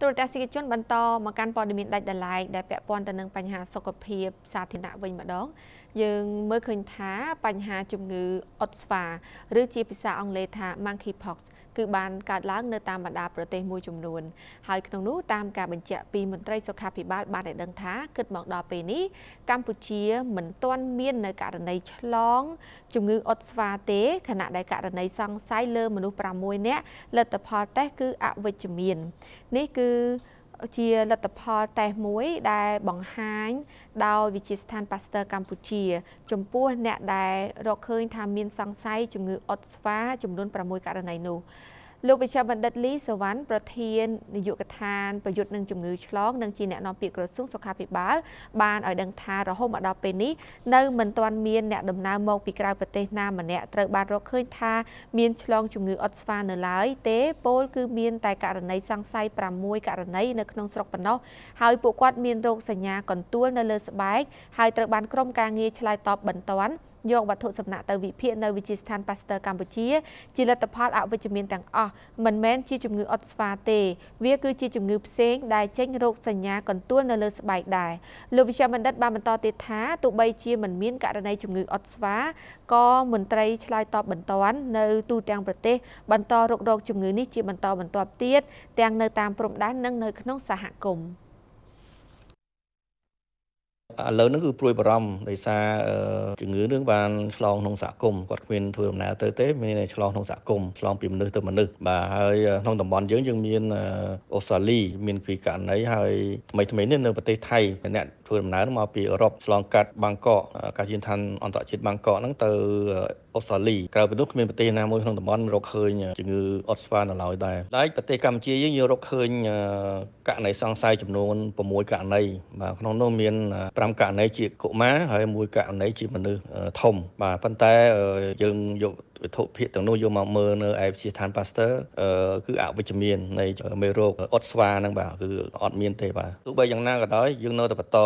ទូរទស្សនិកជនបន្តមកកាន់ព័ត៌មានដាច់ដライដែលពាក់ព័ន្ធទៅនឹងបញ្ហាសុខភាព សាធារណៈវិញម្ដងយើងមើលឃើញថាបញ្ហាជំងឺអុតស្វាឬជាភាសាអង់គ្លេសថា monkeypox គឺបានកើតឡើងនៅតាមបណ្ដាប្រទេសមួយចំនួនហើយក្នុងនោះតាមការបញ្ជាក់ពីមន្ត្រីសុខាភិបាលបានឲ្យដឹងថាគិតមកដល់ពេលនេះកម្ពុជាមិនទាន់មាននៅករណីឆ្លង ជំងឺអុតស្វាទេខណៈដែលករណីសង្ស័យលើមនុស្ស6នាក់លទ្ធផលតេស្តគឺអវិជ្ជមាននេះគឺជាលទ្ធផលតេស្តមួយដែលបង្ហាញ ដោយវិទ្យាស្ថាន Pasteur កម្ពុជាចំពោះអ្នកដែលរកឃើញថាមានសង្ស័យជំងឺអុតស្វាចំនួន6ករណីនោះលោកវិជ្ជាបណ្ឌិតលីសវណ្ណប្រធាននាយកដ្ឋានប្រយុទ្ធនឹងជំងឺឆ្លងនិងជាអ្នកនាំពាក្យក្រសួងសុខាភិបាលបានឲ្យដឹងថារហូតមកដល់ពេលនេះនៅមិនទាន់មានអ្នកដំណើរមកពីក្រៅប្រទេសណាម្នាក់ត្រូវបានរកឃើញថាមានឆ្លងជំងឺអុតស្វានៅឡើយទេពោលគឺមានតែករណីសង្ស័យ6ករណីនៅក្នុងស្រុកប៉ុណ្ណោះហើយពួកគាត់មានរោគសញ្ញាកន្ទួលនៅលើស្បែកហើយត្រូវបានក្រុមការងារឆ្លើយតបបន្ទាន់យកវត្ថុសំណាក់ទៅវិភាគនៅវិទ្យាស្ថានប៉ាស្ទ័រកម្ពុជា ជាលទ្ធផលអវិជ្ជមានទាំងអស់មិនមែនជាជំងឺអុតស្វាទេវាគឺជាជំងឺផ្សេង ដែលចេញរោគសញ្ញាកន្ទួលនៅលើស្បែកដែរលោកវិជ្ជាបណ្ឌិតបានបន្តទៀតថាទោះបីជាមិនមានករណីជំងឺអុតស្វាក៏មន្ត្រីឆ្លើយតបបន្ទាន់នៅទូទាំងប្រទេសបន្តរករោគជំងឺនេះជាបន្តបន្ទាប់ទៀតទាំងនៅតាមព្រំដែននិងនៅក្នុងសហគមន៍ឥឡូវហ្នឹងគឺព្រួយបារម្ភដោយសារជំងឺនឹងបានឆ្លងក្នុងសហគមន៍គាត់គ្មានធ្វើដំណើរទៅទេមានតែឆ្លងក្នុងសហគមន៍ឆ្លងពីមនុស្សទៅមនុស្សបាទហើយក្នុងតំបន់យើងយើងមានអូស្ត្រាលីមានពីករណីហើយថ្មីថ្មីនេះនៅប្រទេសថៃអ្នកធ្វើដំណើរមកពីអឺរ៉ុបឆ្លងកាត់បាងកកការជិនឋានអន្តរជាតិបាងកកហ្នឹងទៅអូស្ត្រាលីក្រៅពីនោះគ្មានប្រទេសណាមួយក្នុងតំបន់រកឃើញជំងឺអត់ស្វានៅឡើយដែរតែប្រទេសកម្ពុជាយើងយើងរកឃើញករណីសង្ស័យចំនួន6ករណីបាទក្នុងនោះមាន5 5ករណីជាកុមារហើយមួយករណីជាមនុស្សធំបាទប៉ុន្តែយើងយកវត្ថុភាគទាំងនោះយកមកមើលនៅឯវិទ្យាស្ថានប៉ាស្ទ័រគឺអវិជ្ជមាននៃមេរោគអុតស្វាហ្នឹងបាទគឺអត់មានទេបាទទោះបីយ៉ាងណាក៏ដោយយើងនៅតែបន្ត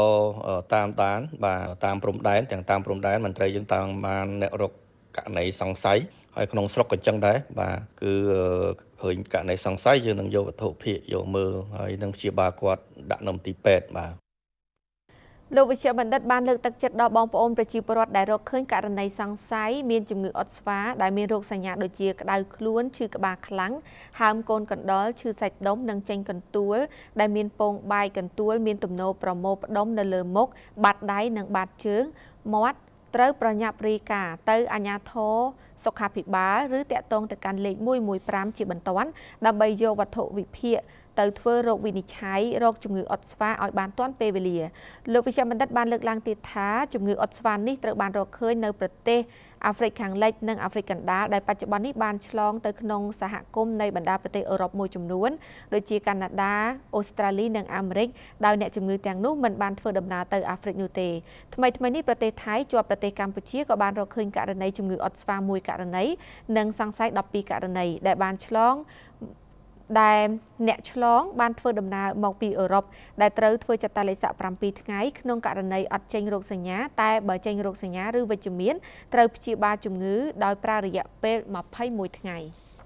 តាមដាន បាទតាមព្រំដែនទាំងតាមព្រំដែនមន្ត្រីយើងតាមបានអ្នករកករណីសង្ស័យហើយក្នុងស្រុកក៏អញ្ចឹងដែរបាទគឺឃើញករណីសង្ស័យយើងនឹងយកវត្ថុភាគយកមើលហើយនឹងព្យាបាលគាត់ដាក់នៅទីពេទ្យបាទលោកវិជ្ជបណ្ឌិតបានលើកទឹកចិត្តដល់បងប្អូនប្រជាពលរដ្ឋដែលរកឃើញករណីសង្ស័យមានជំងឺអុតស្វាដែលមានរោគសញ្ញាដូចជាក្តៅខ្លួនឈឺក្បាលខ្លាំងហើមកូនកណ្ដុរឈឺសាច់ដុំនិងចេញកន្ទួលដែលមានពងបាយកន្ទួលមានទំនោរប្រមូលផ្ដុំនៅលើមុខបាត់ដៃនិងបាត់ជើងមាត់ត្រូវប្រញាប់រីកាទៅអាជ្ញាធរសុខាភិបាលឬតាក់ទងទៅកាន់លេខ115ជាបន្ទាន់ដើម្បីយកវត្ថុវិភាគទៅធ្វើរោគវិនិច្ឆ័យរោគជំងឺអុតស្វាឲ្យបានទាន់ពេលវេលាលោកវិជ្ជបណ្ឌិតបានលើកឡើងទៀតថាជំងឺអុតស្វានេះត្រូវបានរកឃើញនៅប្រទេសអាហ្វ្រិកខាងលិចនិងអាហ្វ្រិកកណ្ដាលដែលបច្ចុប្បន្ននេះបានឆ្លងទៅក្នុងសហគមន៍នៃបណ្ដាប្រទេសអឺរ៉ុបមួយចំនួនដូចជាកាណាដាអូស្ត្រាលីនិងអាមេរិកដោយអ្នកជំងឺទាំងនោះមិនបានធ្វើដំណើរទៅអាហ្វ្រិកនោះទេថ្មីថ្មីនេះប្រទេសថៃជាប់ប្រទេសកម្ពុជាក៏បានរកឃើញករណីជំងឺអុតស្វាមួយករណីនិងសង្ស័យ12ករណីដែលបានឆ្លងដែលអ្នកឆ្លងបានធ្វើដំណើរមកពីអឺរ៉ុបដែលត្រូវធ្វើចតាលេខ7ថ្ងៃក្នុងករណីអត់ចេញរោគសញ្ញា តែបើចេញរោគសញ្ញាឬវិជ្ជមានត្រូវព្យាបាលជំងឺ ដោយប្រើរយៈពេល21ថ្ងៃ។